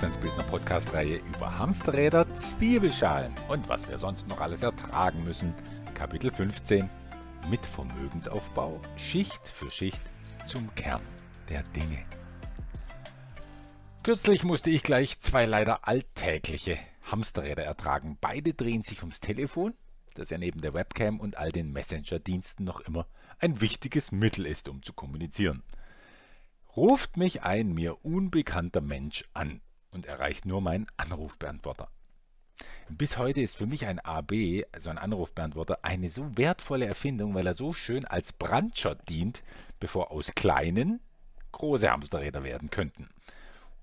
Wohlstandsbildner Podcast-Reihe über Hamsterräder, Zwiebelschalen und was wir sonst noch alles ertragen müssen. Kapitel 15 mit Vermögensaufbau Schicht für Schicht zum Kern der Dinge. Kürzlich musste ich gleich zwei leider alltägliche Hamsterräder ertragen. Beide drehen sich ums Telefon, das ja neben der Webcam und all den Messenger-Diensten noch immer ein wichtiges Mittel ist, um zu kommunizieren ruft mich ein mir unbekannter Mensch an und erreicht nur meinen Anrufbeantworter. Bis heute ist für mich ein AB, also ein Anrufbeantworter, eine so wertvolle Erfindung, weil er so schön als Brandschott dient, bevor aus kleinen große Hamsterräder werden könnten.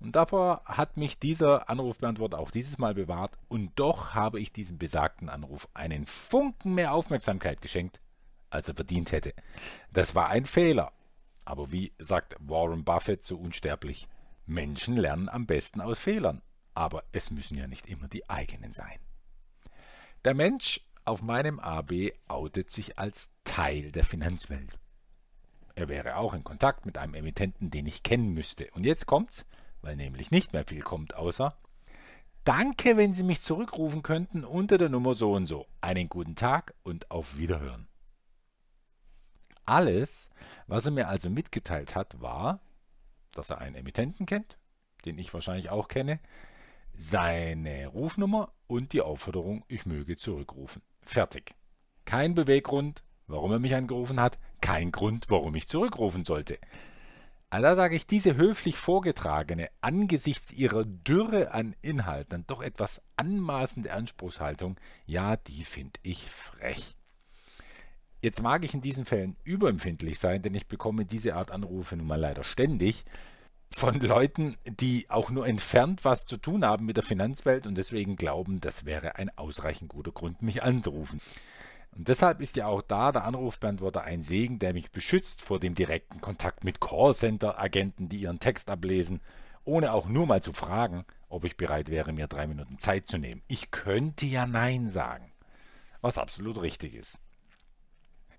Und davor hat mich dieser Anrufbeantworter auch dieses Mal bewahrt und doch habe ich diesem besagten Anruf einen Funken mehr Aufmerksamkeit geschenkt, als er verdient hätte. Das war ein Fehler. Aber wie sagt Warren Buffett so unsterblich, Menschen lernen am besten aus Fehlern, aber es müssen ja nicht immer die eigenen sein. Der Mensch auf meinem AB outet sich als Teil der Finanzwelt. Er wäre auch in Kontakt mit einem Emittenten, den ich kennen müsste. Und jetzt kommt's, weil nämlich nicht mehr viel kommt, außer Danke, wenn Sie mich zurückrufen könnten unter der Nummer so und so. Einen guten Tag und auf Wiederhören. Alles, was er mir also mitgeteilt hat, war, dass er einen Emittenten kennt, den ich wahrscheinlich auch kenne, seine Rufnummer und die Aufforderung, ich möge zurückrufen. Fertig. Kein Beweggrund, warum er mich angerufen hat, kein Grund, warum ich zurückrufen sollte. Also sage ich, diese höflich vorgetragene, angesichts ihrer Dürre an Inhalten, doch etwas anmaßende Anspruchshaltung, ja, die finde ich frech. Jetzt mag ich in diesen Fällen überempfindlich sein, denn ich bekomme diese Art Anrufe nun mal leider ständig von Leuten, die auch nur entfernt was zu tun haben mit der Finanzwelt und deswegen glauben, das wäre ein ausreichend guter Grund, mich anzurufen. Und deshalb ist ja auch da der Anrufbeantworter ein Segen, der mich beschützt vor dem direkten Kontakt mit Callcenter-Agenten, die ihren Text ablesen, ohne auch nur mal zu fragen, ob ich bereit wäre, mir drei Minuten Zeit zu nehmen. Ich könnte ja Nein sagen, was absolut richtig ist.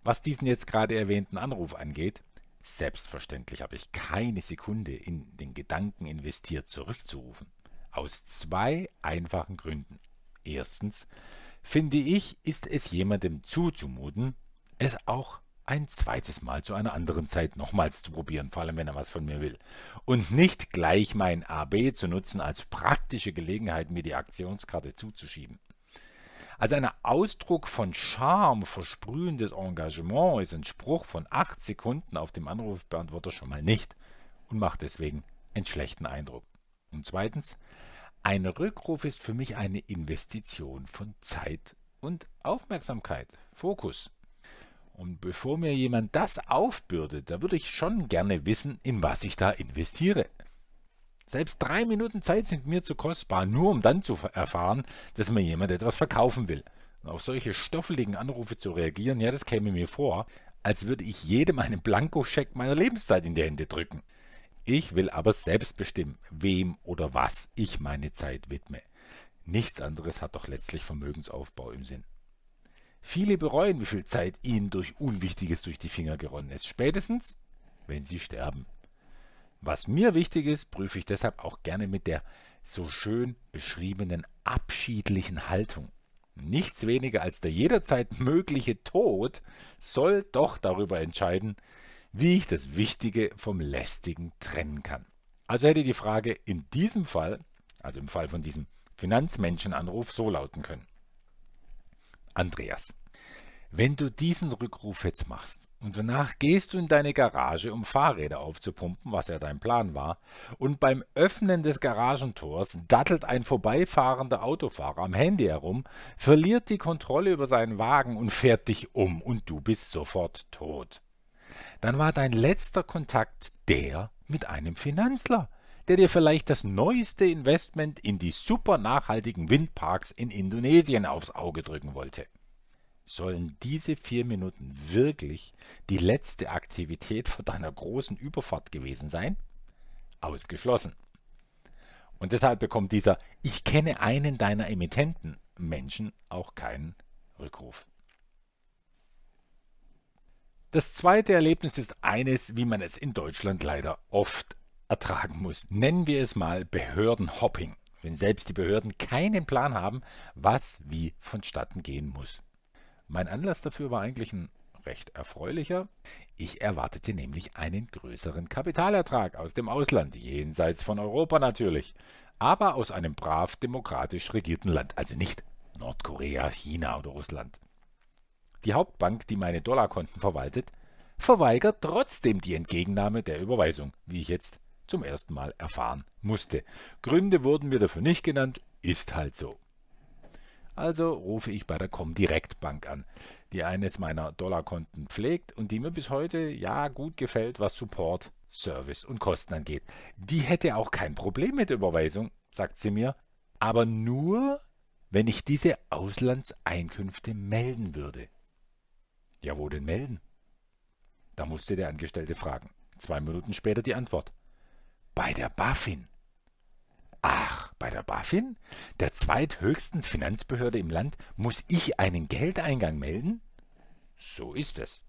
Was diesen jetzt gerade erwähnten Anruf angeht, selbstverständlich habe ich keine Sekunde in den Gedanken investiert, zurückzurufen. Aus zwei einfachen Gründen. Erstens, finde ich, ist es jemandem zuzumuten, es auch ein zweites Mal zu einer anderen Zeit nochmals zu probieren, vor allem wenn er was von mir will. Und nicht gleich mein AB zu nutzen als praktische Gelegenheit, mir die Aktionskarte zuzuschieben. Als ein Ausdruck von Charme versprühendes Engagement ist ein Spruch von acht Sekunden auf dem Anrufbeantworter schon mal nicht und macht deswegen einen schlechten Eindruck. Und zweitens, ein Rückruf ist für mich eine Investition von Zeit und Aufmerksamkeit, Fokus. Und bevor mir jemand das aufbürdet, da würde ich schon gerne wissen, in was ich da investiere. Selbst drei Minuten Zeit sind mir zu kostbar, nur um dann zu erfahren, dass mir jemand etwas verkaufen will. Und auf solche stoffeligen Anrufe zu reagieren, ja, das käme mir vor, als würde ich jedem einen Blankoscheck meiner Lebenszeit in die Hände drücken. Ich will aber selbst bestimmen, wem oder was ich meine Zeit widme. Nichts anderes hat doch letztlich Vermögensaufbau im Sinn. Viele bereuen, wie viel Zeit ihnen durch Unwichtiges durch die Finger geronnen ist, spätestens, wenn sie sterben. Was mir wichtig ist, prüfe ich deshalb auch gerne mit der so schön beschriebenen abschiedlichen Haltung. Nichts weniger als der jederzeit mögliche Tod soll doch darüber entscheiden, wie ich das Wichtige vom Lästigen trennen kann. Also hätte die Frage in diesem Fall, also im Fall von diesem Finanzmenschenanruf, so lauten können. Andreas, wenn du diesen Rückruf jetzt machst, und danach gehst du in deine Garage, um Fahrräder aufzupumpen, was ja dein Plan war, und beim Öffnen des Garagentors dattelt ein vorbeifahrender Autofahrer am Handy herum, verliert die Kontrolle über seinen Wagen und fährt dich um, und du bist sofort tot. Dann war dein letzter Kontakt der mit einem Finanzler, der dir vielleicht das neueste Investment in die super nachhaltigen Windparks in Indonesien aufs Auge drücken wollte sollen diese vier Minuten wirklich die letzte Aktivität vor deiner großen Überfahrt gewesen sein? Ausgeschlossen. Und deshalb bekommt dieser Ich kenne einen deiner Emittenten Menschen auch keinen Rückruf. Das zweite Erlebnis ist eines, wie man es in Deutschland leider oft ertragen muss. Nennen wir es mal Behördenhopping, wenn selbst die Behörden keinen Plan haben, was wie vonstatten gehen muss. Mein Anlass dafür war eigentlich ein recht erfreulicher. Ich erwartete nämlich einen größeren Kapitalertrag aus dem Ausland, jenseits von Europa natürlich, aber aus einem brav demokratisch regierten Land, also nicht Nordkorea, China oder Russland. Die Hauptbank, die meine Dollarkonten verwaltet, verweigert trotzdem die Entgegennahme der Überweisung, wie ich jetzt zum ersten Mal erfahren musste. Gründe wurden mir dafür nicht genannt, ist halt so. Also rufe ich bei der Comdirect Bank an, die eines meiner Dollarkonten pflegt und die mir bis heute ja gut gefällt, was Support, Service und Kosten angeht. Die hätte auch kein Problem mit der Überweisung, sagt sie mir, aber nur, wenn ich diese Auslandseinkünfte melden würde. Ja, wo denn melden? Da musste der Angestellte fragen. Zwei Minuten später die Antwort. Bei der BaFin. Ach, bei der BaFin, der zweithöchsten Finanzbehörde im Land, muss ich einen Geldeingang melden? So ist es.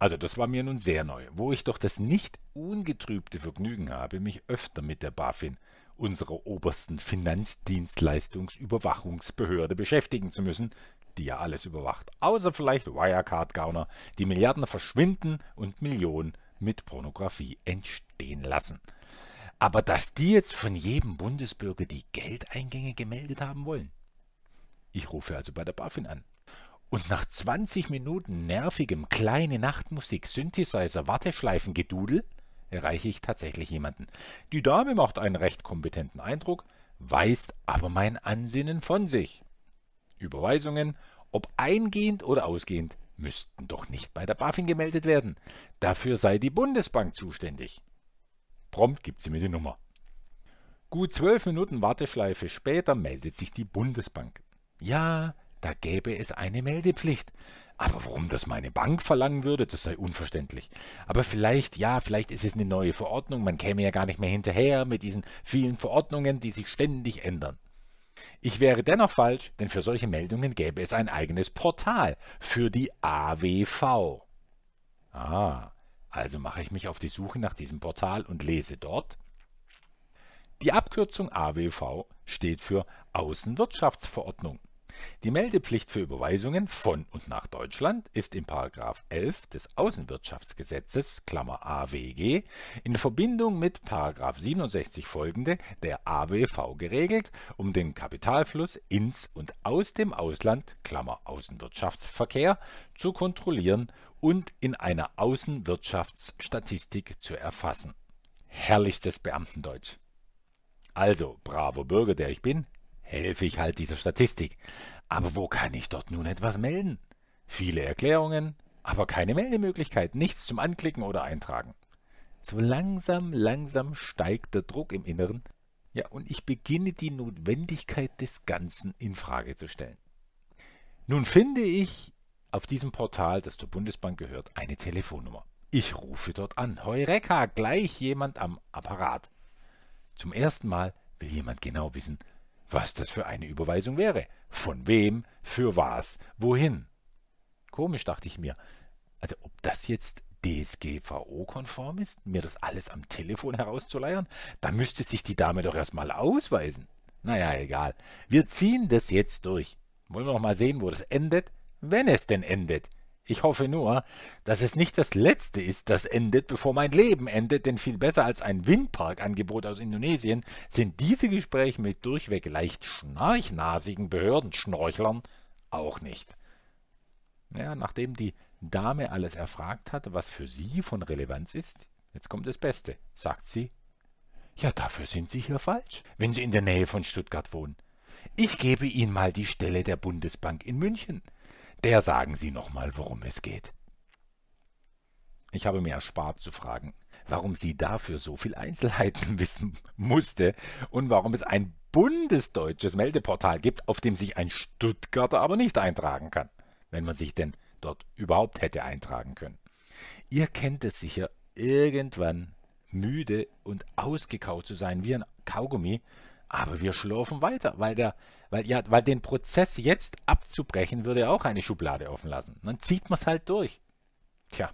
Also das war mir nun sehr neu, wo ich doch das nicht ungetrübte Vergnügen habe, mich öfter mit der BaFin, unserer obersten Finanzdienstleistungsüberwachungsbehörde, beschäftigen zu müssen, die ja alles überwacht, außer vielleicht Wirecard-Gauner, die Milliarden verschwinden und Millionen mit Pornografie entstehen lassen. Aber dass die jetzt von jedem Bundesbürger die Geldeingänge gemeldet haben wollen. Ich rufe also bei der BaFin an. Und nach 20 Minuten nervigem kleine Nachtmusik, Synthesizer, Warteschleifen, Gedudel erreiche ich tatsächlich jemanden. Die Dame macht einen recht kompetenten Eindruck, weist aber mein Ansinnen von sich. Überweisungen, ob eingehend oder ausgehend, müssten doch nicht bei der BaFin gemeldet werden. Dafür sei die Bundesbank zuständig. Prompt gibt sie mir die Nummer. Gut zwölf Minuten Warteschleife später meldet sich die Bundesbank. Ja, da gäbe es eine Meldepflicht. Aber warum das meine Bank verlangen würde, das sei unverständlich. Aber vielleicht, ja, vielleicht ist es eine neue Verordnung, man käme ja gar nicht mehr hinterher mit diesen vielen Verordnungen, die sich ständig ändern. Ich wäre dennoch falsch, denn für solche Meldungen gäbe es ein eigenes Portal für die AWV. Ah, also mache ich mich auf die Suche nach diesem Portal und lese dort. Die Abkürzung AWV steht für Außenwirtschaftsverordnung. Die Meldepflicht für Überweisungen von und nach Deutschland ist in 11 des Außenwirtschaftsgesetzes Klammer AWG in Verbindung mit 67 folgende der AWV geregelt, um den Kapitalfluss ins und aus dem Ausland Klammer Außenwirtschaftsverkehr zu kontrollieren und in einer Außenwirtschaftsstatistik zu erfassen. Herrlichstes Beamtendeutsch. Also, bravo Bürger, der ich bin, helfe ich halt dieser Statistik. Aber wo kann ich dort nun etwas melden? Viele Erklärungen, aber keine Meldemöglichkeit, nichts zum Anklicken oder Eintragen. So langsam, langsam steigt der Druck im Inneren, ja, und ich beginne die Notwendigkeit des Ganzen in Frage zu stellen. Nun finde ich auf diesem Portal, das zur Bundesbank gehört, eine Telefonnummer. Ich rufe dort an. Heureka, gleich jemand am Apparat. Zum ersten Mal will jemand genau wissen, was das für eine Überweisung wäre. Von wem, für was, wohin. Komisch, dachte ich mir. Also ob das jetzt DSGVO-konform ist, mir das alles am Telefon herauszuleiern, da müsste sich die Dame doch erstmal ausweisen. Naja, egal. Wir ziehen das jetzt durch. Wollen wir noch mal sehen, wo das endet? wenn es denn endet. Ich hoffe nur, dass es nicht das Letzte ist, das endet, bevor mein Leben endet, denn viel besser als ein Windparkangebot aus Indonesien sind diese Gespräche mit durchweg leicht schnarchnasigen Behördenschnorchlern auch nicht. Ja, nachdem die Dame alles erfragt hatte, was für sie von Relevanz ist, jetzt kommt das Beste, sagt sie. Ja, dafür sind Sie hier falsch, wenn Sie in der Nähe von Stuttgart wohnen. Ich gebe Ihnen mal die Stelle der Bundesbank in München der sagen Sie nochmal, worum es geht. Ich habe mir erspart zu fragen, warum sie dafür so viel Einzelheiten wissen musste und warum es ein bundesdeutsches Meldeportal gibt, auf dem sich ein Stuttgarter aber nicht eintragen kann, wenn man sich denn dort überhaupt hätte eintragen können. Ihr kennt es sicher, irgendwann müde und ausgekaut zu sein wie ein Kaugummi, aber wir schlurfen weiter, weil, der, weil, ja, weil den Prozess jetzt abzubrechen, würde ja auch eine Schublade offen lassen. Dann zieht man es halt durch. Tja,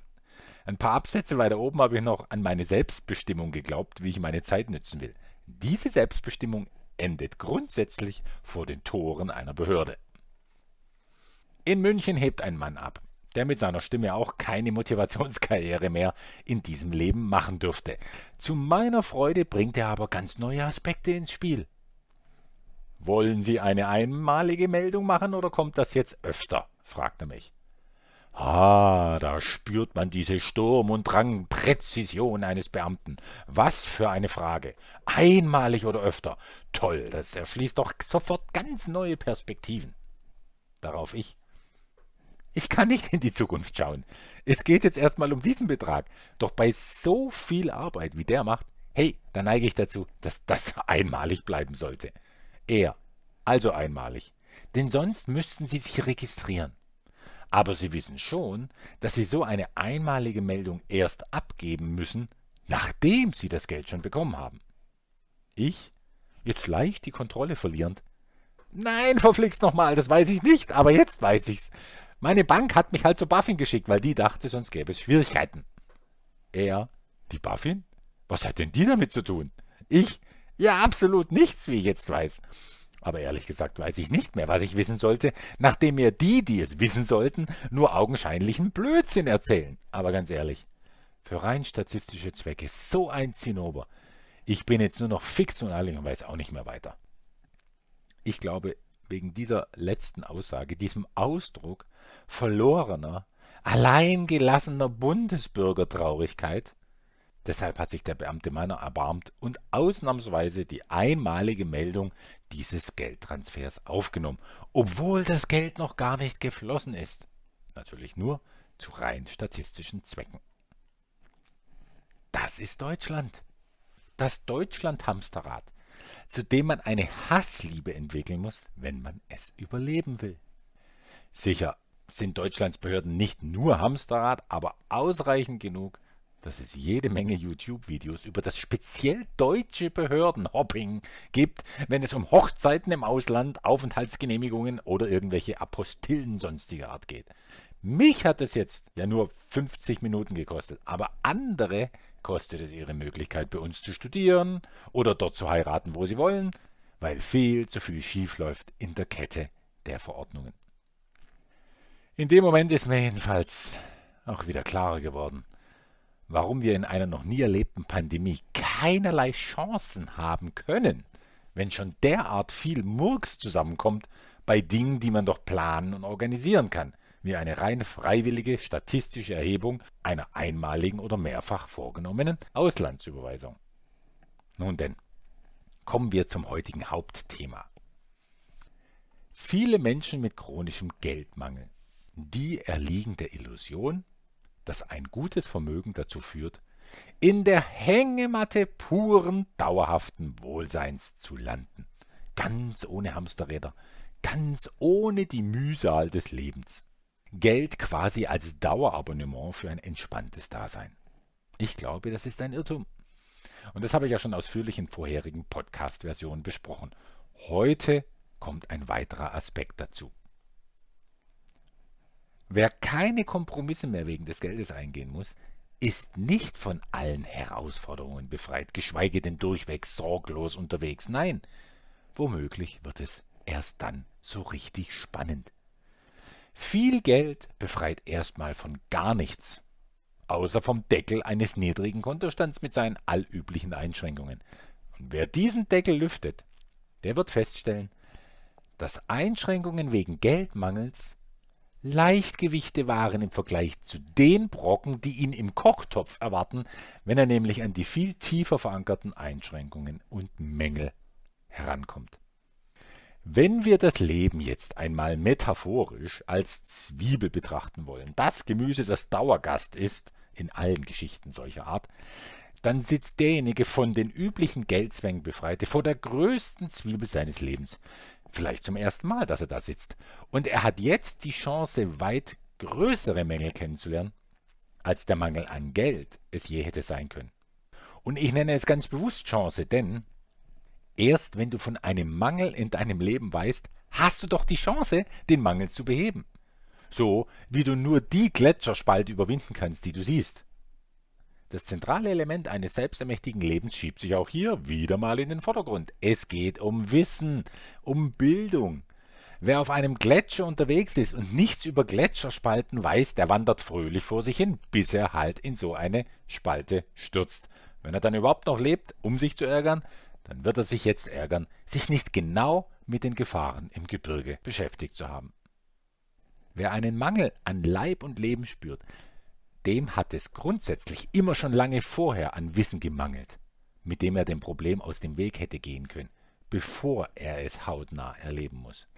ein paar Absätze weiter oben habe ich noch an meine Selbstbestimmung geglaubt, wie ich meine Zeit nützen will. Diese Selbstbestimmung endet grundsätzlich vor den Toren einer Behörde. In München hebt ein Mann ab der mit seiner Stimme auch keine Motivationskarriere mehr in diesem Leben machen dürfte. Zu meiner Freude bringt er aber ganz neue Aspekte ins Spiel. Wollen Sie eine einmalige Meldung machen oder kommt das jetzt öfter? fragt er mich. Ah, da spürt man diese Sturm- und Drangpräzision eines Beamten. Was für eine Frage. Einmalig oder öfter? Toll, das erschließt doch sofort ganz neue Perspektiven. Darauf ich. Ich kann nicht in die Zukunft schauen. Es geht jetzt erstmal um diesen Betrag. Doch bei so viel Arbeit, wie der macht, hey, da neige ich dazu, dass das einmalig bleiben sollte. Er, also einmalig. Denn sonst müssten Sie sich registrieren. Aber Sie wissen schon, dass Sie so eine einmalige Meldung erst abgeben müssen, nachdem Sie das Geld schon bekommen haben. Ich, jetzt leicht die Kontrolle verlierend, Nein, verflixt nochmal, das weiß ich nicht, aber jetzt weiß ich's. Meine Bank hat mich halt zu Buffin geschickt, weil die dachte, sonst gäbe es Schwierigkeiten. Er, die Buffin? Was hat denn die damit zu tun? Ich? Ja, absolut nichts, wie ich jetzt weiß. Aber ehrlich gesagt weiß ich nicht mehr, was ich wissen sollte, nachdem mir die, die es wissen sollten, nur augenscheinlichen Blödsinn erzählen. Aber ganz ehrlich, für rein statistische Zwecke so ein Zinnober. Ich bin jetzt nur noch fix und allig und weiß auch nicht mehr weiter. Ich glaube, wegen dieser letzten Aussage, diesem Ausdruck verlorener, alleingelassener Bundesbürgertraurigkeit. Deshalb hat sich der Beamte meiner erbarmt und ausnahmsweise die einmalige Meldung dieses Geldtransfers aufgenommen, obwohl das Geld noch gar nicht geflossen ist. Natürlich nur zu rein statistischen Zwecken. Das ist Deutschland. Das Deutschland-Hamsterrad zu dem man eine Hassliebe entwickeln muss, wenn man es überleben will. Sicher sind Deutschlands Behörden nicht nur Hamsterrad, aber ausreichend genug, dass es jede Menge YouTube-Videos über das speziell deutsche Behördenhopping gibt, wenn es um Hochzeiten im Ausland, Aufenthaltsgenehmigungen oder irgendwelche Apostillen sonstiger Art geht. Mich hat es jetzt ja nur 50 Minuten gekostet, aber andere kostet es ihre Möglichkeit, bei uns zu studieren oder dort zu heiraten, wo sie wollen, weil viel zu viel schiefläuft in der Kette der Verordnungen. In dem Moment ist mir jedenfalls auch wieder klarer geworden, warum wir in einer noch nie erlebten Pandemie keinerlei Chancen haben können, wenn schon derart viel Murks zusammenkommt bei Dingen, die man doch planen und organisieren kann wie eine rein freiwillige statistische Erhebung einer einmaligen oder mehrfach vorgenommenen Auslandsüberweisung. Nun denn, kommen wir zum heutigen Hauptthema. Viele Menschen mit chronischem Geldmangel, die erliegen der Illusion, dass ein gutes Vermögen dazu führt, in der Hängematte puren, dauerhaften Wohlseins zu landen. Ganz ohne Hamsterräder, ganz ohne die Mühsal des Lebens. Geld quasi als Dauerabonnement für ein entspanntes Dasein. Ich glaube, das ist ein Irrtum. Und das habe ich ja schon ausführlich in vorherigen Podcast-Versionen besprochen. Heute kommt ein weiterer Aspekt dazu. Wer keine Kompromisse mehr wegen des Geldes eingehen muss, ist nicht von allen Herausforderungen befreit, geschweige denn durchweg sorglos unterwegs. Nein, womöglich wird es erst dann so richtig spannend. Viel Geld befreit erstmal von gar nichts, außer vom Deckel eines niedrigen Kontostands mit seinen allüblichen Einschränkungen. Und wer diesen Deckel lüftet, der wird feststellen, dass Einschränkungen wegen Geldmangels Leichtgewichte waren im Vergleich zu den Brocken, die ihn im Kochtopf erwarten, wenn er nämlich an die viel tiefer verankerten Einschränkungen und Mängel herankommt. Wenn wir das Leben jetzt einmal metaphorisch als Zwiebel betrachten wollen, das Gemüse, das Dauergast ist, in allen Geschichten solcher Art, dann sitzt derjenige von den üblichen Geldzwängen befreite vor der größten Zwiebel seines Lebens. Vielleicht zum ersten Mal, dass er da sitzt. Und er hat jetzt die Chance, weit größere Mängel kennenzulernen, als der Mangel an Geld es je hätte sein können. Und ich nenne es ganz bewusst Chance, denn Erst wenn du von einem Mangel in deinem Leben weißt, hast du doch die Chance, den Mangel zu beheben. So wie du nur die Gletscherspalte überwinden kannst, die du siehst. Das zentrale Element eines selbstermächtigen Lebens schiebt sich auch hier wieder mal in den Vordergrund. Es geht um Wissen, um Bildung. Wer auf einem Gletscher unterwegs ist und nichts über Gletscherspalten weiß, der wandert fröhlich vor sich hin, bis er halt in so eine Spalte stürzt. Wenn er dann überhaupt noch lebt, um sich zu ärgern, dann wird er sich jetzt ärgern, sich nicht genau mit den Gefahren im Gebirge beschäftigt zu haben. Wer einen Mangel an Leib und Leben spürt, dem hat es grundsätzlich immer schon lange vorher an Wissen gemangelt, mit dem er dem Problem aus dem Weg hätte gehen können, bevor er es hautnah erleben muss.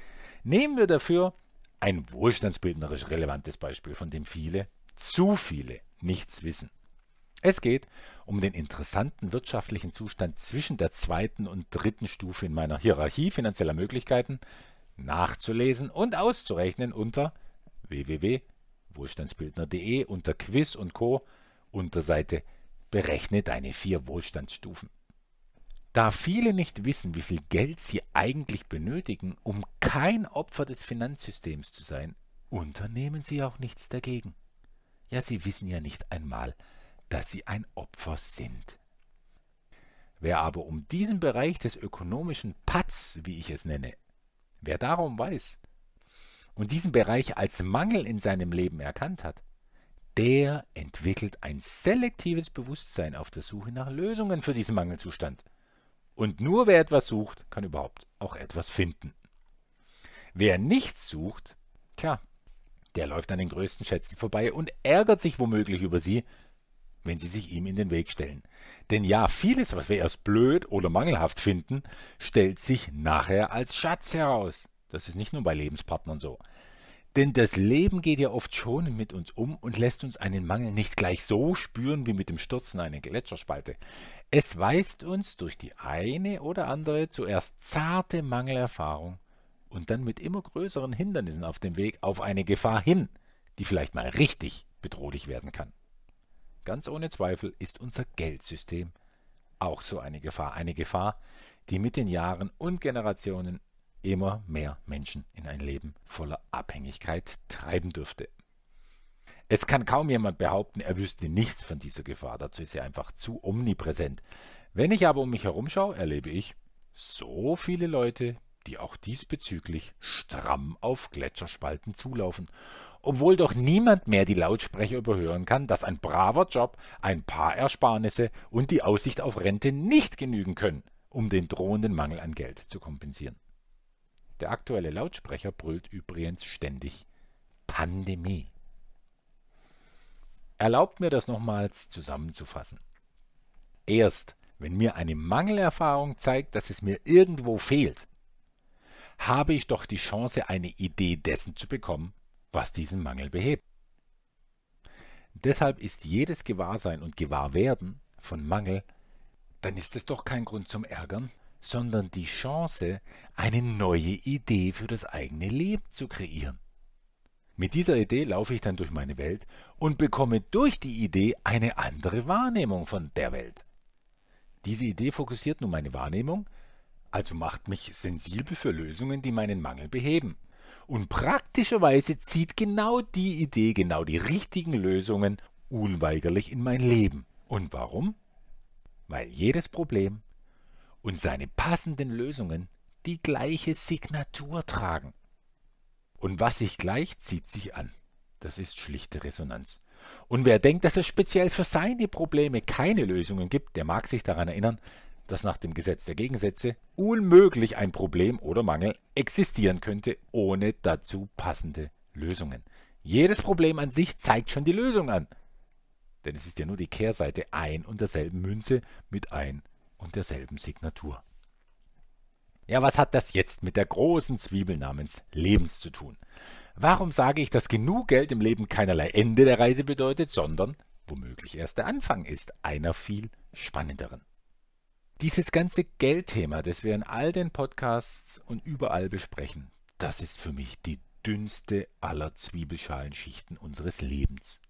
Nehmen wir dafür ein wohlstandsbildnerisch relevantes Beispiel, von dem viele, zu viele, nichts wissen. Es geht um den interessanten wirtschaftlichen Zustand zwischen der zweiten und dritten Stufe in meiner Hierarchie finanzieller Möglichkeiten nachzulesen und auszurechnen unter www.wohlstandsbildner.de unter Quiz und Co. unter Seite Berechne deine vier Wohlstandsstufen. Da viele nicht wissen, wie viel Geld sie eigentlich benötigen, um kein Opfer des Finanzsystems zu sein, unternehmen sie auch nichts dagegen. Ja, sie wissen ja nicht einmal, dass sie ein Opfer sind. Wer aber um diesen Bereich des ökonomischen Patz, wie ich es nenne, wer darum weiß und diesen Bereich als Mangel in seinem Leben erkannt hat, der entwickelt ein selektives Bewusstsein auf der Suche nach Lösungen für diesen Mangelzustand. Und nur wer etwas sucht, kann überhaupt auch etwas finden. Wer nichts sucht, tja, der läuft an den größten Schätzen vorbei und ärgert sich womöglich über sie, wenn sie sich ihm in den Weg stellen. Denn ja, vieles, was wir erst blöd oder mangelhaft finden, stellt sich nachher als Schatz heraus. Das ist nicht nur bei Lebenspartnern so. Denn das Leben geht ja oft schonend mit uns um und lässt uns einen Mangel nicht gleich so spüren wie mit dem Stürzen einer Gletscherspalte. Es weist uns durch die eine oder andere zuerst zarte Mangelerfahrung und dann mit immer größeren Hindernissen auf dem Weg auf eine Gefahr hin, die vielleicht mal richtig bedrohlich werden kann. Ganz ohne Zweifel ist unser Geldsystem auch so eine Gefahr. Eine Gefahr, die mit den Jahren und Generationen immer mehr Menschen in ein Leben voller Abhängigkeit treiben dürfte. Es kann kaum jemand behaupten, er wüsste nichts von dieser Gefahr. Dazu ist sie einfach zu omnipräsent. Wenn ich aber um mich herum schaue, erlebe ich so viele Leute, die auch diesbezüglich stramm auf Gletscherspalten zulaufen, obwohl doch niemand mehr die Lautsprecher überhören kann, dass ein braver Job, ein paar Ersparnisse und die Aussicht auf Rente nicht genügen können, um den drohenden Mangel an Geld zu kompensieren. Der aktuelle Lautsprecher brüllt übrigens ständig Pandemie. Erlaubt mir das nochmals zusammenzufassen. Erst, wenn mir eine Mangelerfahrung zeigt, dass es mir irgendwo fehlt, habe ich doch die Chance, eine Idee dessen zu bekommen, was diesen Mangel behebt. Deshalb ist jedes Gewahrsein und Gewahrwerden von Mangel, dann ist es doch kein Grund zum Ärgern, sondern die Chance, eine neue Idee für das eigene Leben zu kreieren. Mit dieser Idee laufe ich dann durch meine Welt und bekomme durch die Idee eine andere Wahrnehmung von der Welt. Diese Idee fokussiert nun meine Wahrnehmung also macht mich sensibel für Lösungen, die meinen Mangel beheben. Und praktischerweise zieht genau die Idee, genau die richtigen Lösungen unweigerlich in mein Leben. Und warum? Weil jedes Problem und seine passenden Lösungen die gleiche Signatur tragen. Und was sich gleich zieht sich an. Das ist schlichte Resonanz. Und wer denkt, dass es speziell für seine Probleme keine Lösungen gibt, der mag sich daran erinnern, dass nach dem Gesetz der Gegensätze unmöglich ein Problem oder Mangel existieren könnte ohne dazu passende Lösungen. Jedes Problem an sich zeigt schon die Lösung an. Denn es ist ja nur die Kehrseite ein und derselben Münze mit ein und derselben Signatur. Ja, was hat das jetzt mit der großen Zwiebel namens Lebens zu tun? Warum sage ich, dass genug Geld im Leben keinerlei Ende der Reise bedeutet, sondern womöglich erst der Anfang ist einer viel spannenderen? Dieses ganze Geldthema, das wir in all den Podcasts und überall besprechen, das ist für mich die dünnste aller Zwiebelschalenschichten unseres Lebens.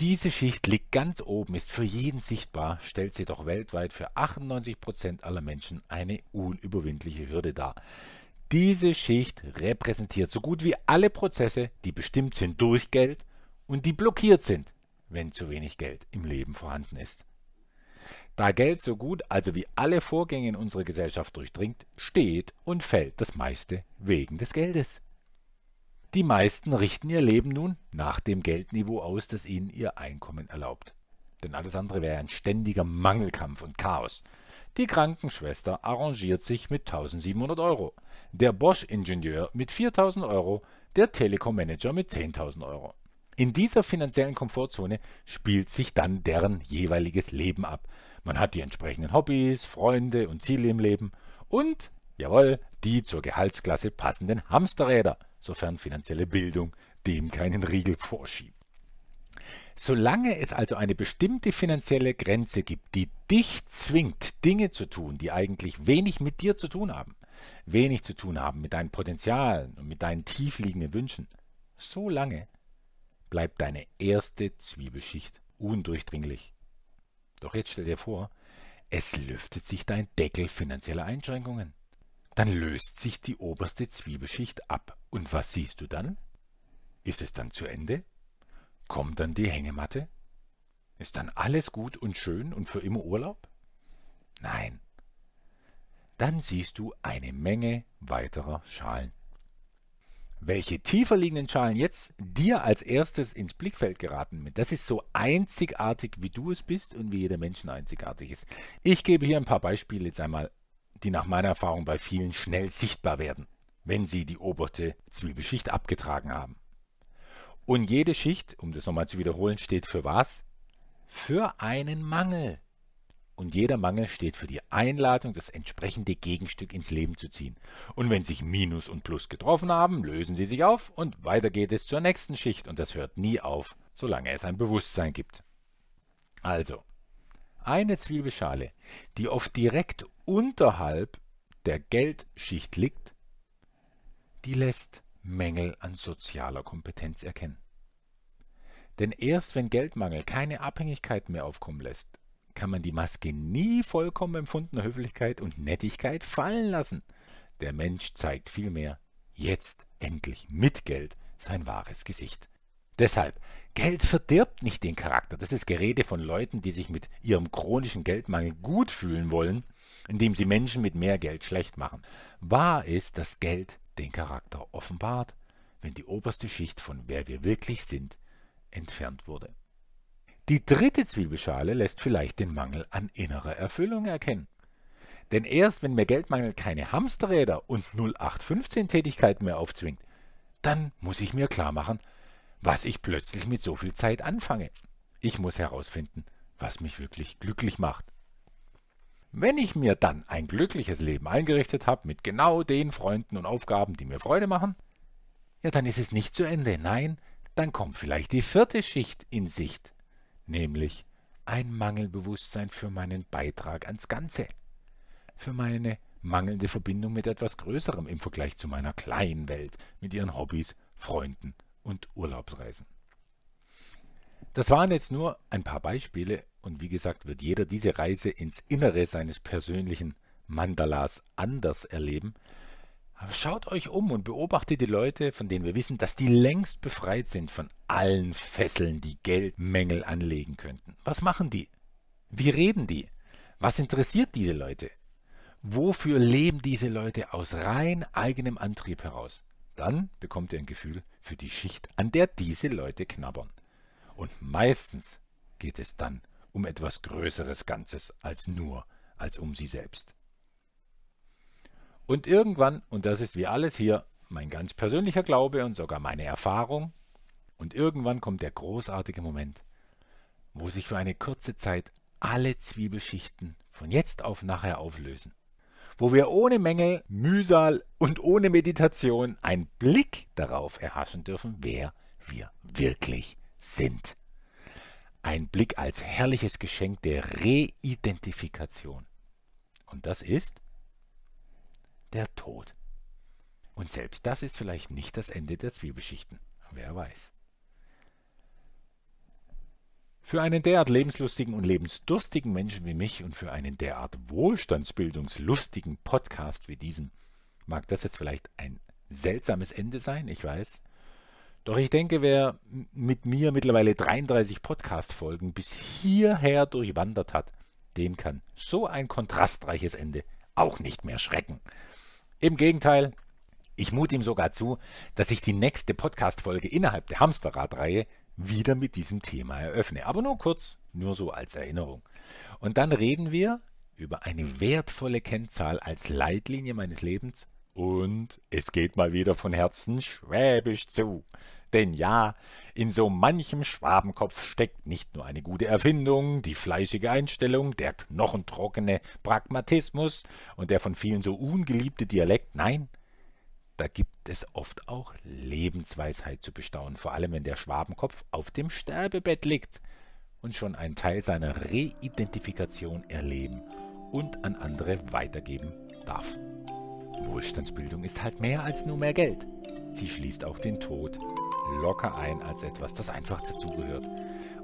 Diese Schicht liegt ganz oben, ist für jeden sichtbar, stellt sie doch weltweit für 98% Prozent aller Menschen eine unüberwindliche Hürde dar. Diese Schicht repräsentiert so gut wie alle Prozesse, die bestimmt sind durch Geld und die blockiert sind, wenn zu wenig Geld im Leben vorhanden ist. Da Geld so gut, also wie alle Vorgänge in unserer Gesellschaft durchdringt, steht und fällt das meiste wegen des Geldes. Die meisten richten ihr Leben nun nach dem Geldniveau aus, das ihnen ihr Einkommen erlaubt. Denn alles andere wäre ein ständiger Mangelkampf und Chaos. Die Krankenschwester arrangiert sich mit 1700 Euro, der Bosch-Ingenieur mit 4000 Euro, der Telekom-Manager mit 10.000 Euro. In dieser finanziellen Komfortzone spielt sich dann deren jeweiliges Leben ab. Man hat die entsprechenden Hobbys, Freunde und Ziele im Leben und, jawohl, die zur Gehaltsklasse passenden Hamsterräder, sofern finanzielle Bildung dem keinen Riegel vorschiebt. Solange es also eine bestimmte finanzielle Grenze gibt, die dich zwingt, Dinge zu tun, die eigentlich wenig mit dir zu tun haben, wenig zu tun haben mit deinen Potenzialen und mit deinen tiefliegenden Wünschen, solange bleibt deine erste Zwiebelschicht undurchdringlich. Doch jetzt stell dir vor, es lüftet sich dein Deckel finanzieller Einschränkungen. Dann löst sich die oberste Zwiebelschicht ab. Und was siehst du dann? Ist es dann zu Ende? Kommt dann die Hängematte? Ist dann alles gut und schön und für immer Urlaub? Nein. Dann siehst du eine Menge weiterer Schalen welche tiefer liegenden Schalen jetzt dir als erstes ins Blickfeld geraten Das ist so einzigartig, wie du es bist und wie jeder Mensch einzigartig ist. Ich gebe hier ein paar Beispiele jetzt einmal, die nach meiner Erfahrung bei vielen schnell sichtbar werden, wenn sie die oberste Zwiebelschicht abgetragen haben. Und jede Schicht, um das nochmal zu wiederholen, steht für was? Für einen Mangel und jeder Mangel steht für die Einladung, das entsprechende Gegenstück ins Leben zu ziehen. Und wenn sich Minus und Plus getroffen haben, lösen sie sich auf und weiter geht es zur nächsten Schicht und das hört nie auf, solange es ein Bewusstsein gibt. Also, eine Zwiebelschale, die oft direkt unterhalb der Geldschicht liegt, die lässt Mängel an sozialer Kompetenz erkennen. Denn erst wenn Geldmangel keine Abhängigkeit mehr aufkommen lässt, kann man die Maske nie vollkommen empfundener Höflichkeit und Nettigkeit fallen lassen. Der Mensch zeigt vielmehr jetzt endlich mit Geld sein wahres Gesicht. Deshalb, Geld verdirbt nicht den Charakter. Das ist Gerede von Leuten, die sich mit ihrem chronischen Geldmangel gut fühlen wollen, indem sie Menschen mit mehr Geld schlecht machen. Wahr ist, dass Geld den Charakter offenbart, wenn die oberste Schicht von wer wir wirklich sind entfernt wurde. Die dritte Zwiebelschale lässt vielleicht den Mangel an innerer Erfüllung erkennen. Denn erst wenn mir Geldmangel keine Hamsterräder und 0815-Tätigkeiten mehr aufzwingt, dann muss ich mir klar machen, was ich plötzlich mit so viel Zeit anfange. Ich muss herausfinden, was mich wirklich glücklich macht. Wenn ich mir dann ein glückliches Leben eingerichtet habe mit genau den Freunden und Aufgaben, die mir Freude machen, ja, dann ist es nicht zu Ende. Nein, dann kommt vielleicht die vierte Schicht in Sicht nämlich ein Mangelbewusstsein für meinen Beitrag ans Ganze, für meine mangelnde Verbindung mit etwas Größerem im Vergleich zu meiner kleinen Welt, mit ihren Hobbys, Freunden und Urlaubsreisen. Das waren jetzt nur ein paar Beispiele und wie gesagt wird jeder diese Reise ins Innere seines persönlichen Mandalas anders erleben aber schaut euch um und beobachtet die Leute, von denen wir wissen, dass die längst befreit sind von allen Fesseln, die Geldmängel anlegen könnten. Was machen die? Wie reden die? Was interessiert diese Leute? Wofür leben diese Leute aus rein eigenem Antrieb heraus? Dann bekommt ihr ein Gefühl für die Schicht, an der diese Leute knabbern. Und meistens geht es dann um etwas Größeres Ganzes als nur als um sie selbst. Und irgendwann, und das ist wie alles hier mein ganz persönlicher Glaube und sogar meine Erfahrung, und irgendwann kommt der großartige Moment, wo sich für eine kurze Zeit alle Zwiebelschichten von jetzt auf nachher auflösen, wo wir ohne Mängel, Mühsal und ohne Meditation einen Blick darauf erhaschen dürfen, wer wir wirklich sind. Ein Blick als herrliches Geschenk der Reidentifikation. Und das ist der Tod. Und selbst das ist vielleicht nicht das Ende der Zwiebelschichten. Wer weiß. Für einen derart lebenslustigen und lebensdurstigen Menschen wie mich und für einen derart wohlstandsbildungslustigen Podcast wie diesen mag das jetzt vielleicht ein seltsames Ende sein, ich weiß. Doch ich denke, wer mit mir mittlerweile 33 Podcast-Folgen bis hierher durchwandert hat, dem kann so ein kontrastreiches Ende auch nicht mehr schrecken. Im Gegenteil, ich mut ihm sogar zu, dass ich die nächste Podcast-Folge innerhalb der Hamsterrad-Reihe wieder mit diesem Thema eröffne. Aber nur kurz, nur so als Erinnerung. Und dann reden wir über eine wertvolle Kennzahl als Leitlinie meines Lebens. Und es geht mal wieder von Herzen schwäbisch zu. Denn ja, in so manchem Schwabenkopf steckt nicht nur eine gute Erfindung, die fleißige Einstellung, der knochentrockene Pragmatismus und der von vielen so ungeliebte Dialekt, nein, da gibt es oft auch Lebensweisheit zu bestaunen, vor allem wenn der Schwabenkopf auf dem Sterbebett liegt und schon einen Teil seiner Reidentifikation erleben und an andere weitergeben darf. Wohlstandsbildung ist halt mehr als nur mehr Geld. Sie schließt auch den Tod locker ein als etwas, das einfach dazugehört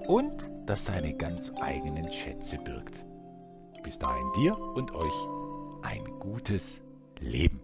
und das seine ganz eigenen Schätze birgt. Bis dahin dir und euch ein gutes Leben.